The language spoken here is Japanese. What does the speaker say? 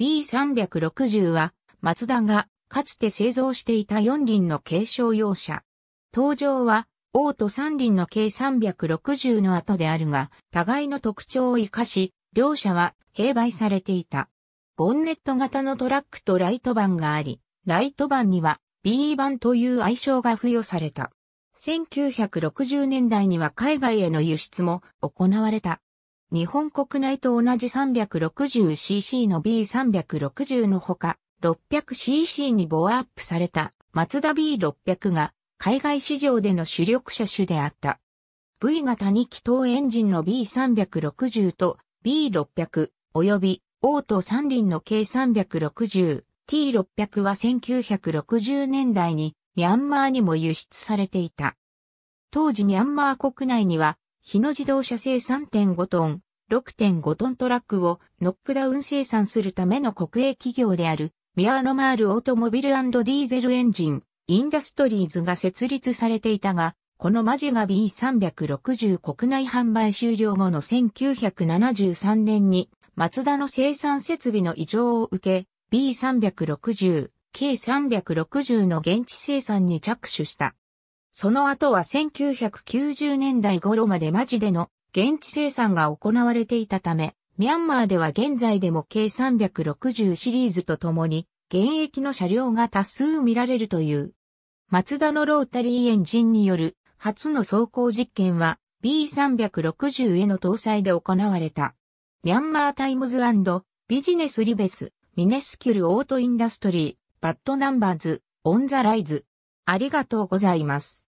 B360 は、マツダが、かつて製造していた4輪の軽商用車。登場は、オート3輪の計360の後であるが、互いの特徴を活かし、両車は併売されていた。ボンネット型のトラックとライトバンがあり、ライトバンには B 版という愛称が付与された。1960年代には海外への輸出も行われた。日本国内と同じ 360cc の B360 のほか、600cc にボアアップされたマツダ B600 が海外市場での主力車種であった。V 型2気筒エンジンの B360 と B600 及びオート3輪の K360、T600 は1960年代にミャンマーにも輸出されていた。当時ミャンマー国内には日野自動車製3.5トン、6.5トントラックをノックダウン生産するための国営企業である、ミアーノマールオートモビルディーゼルエンジン、インダストリーズが設立されていたが、このマジが B360 国内販売終了後の1973年に、マツダの生産設備の異常を受け、B360、k 360の現地生産に着手した。その後は1990年代頃までマジでの現地生産が行われていたため、ミャンマーでは現在でも計360シリーズとともに、現役の車両が多数見られるという。マツダのロータリーエンジンによる初の走行実験は B360 への搭載で行われた。ミャンマータイムズビジネスリベス、ミネスキュルオートインダストリー、バッドナンバーズ、オンザライズ、ありがとうございます。